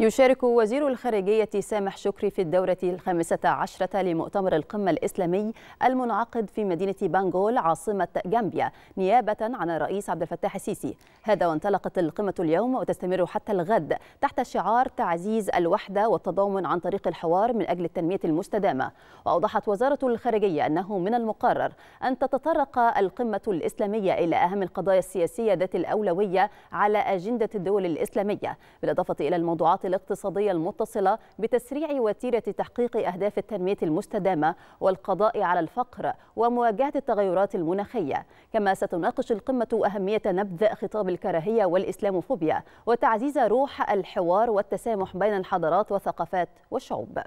يشارك وزير الخارجية سامح شكري في الدورة الخامسة عشرة لمؤتمر القمة الإسلامي المنعقد في مدينة بانجول عاصمة جامبيا نيابة عن الرئيس عبد الفتاح السيسي هذا وانطلقت القمة اليوم وتستمر حتى الغد تحت شعار تعزيز الوحدة والتضامن عن طريق الحوار من أجل التنمية المستدامة وأوضحت وزارة الخارجية أنه من المقرر أن تتطرق القمة الإسلامية إلى أهم القضايا السياسية ذات الأولوية على أجندة الدول الإسلامية بالإضافة إلى الموضوعات الاقتصادية المتصلة بتسريع وتيرة تحقيق أهداف التنمية المستدامة والقضاء على الفقر ومواجهة التغيرات المناخية كما ستناقش القمة أهمية نبذ خطاب الكراهية والإسلاموفوبيا وتعزيز روح الحوار والتسامح بين الحضارات والثقافات والشعوب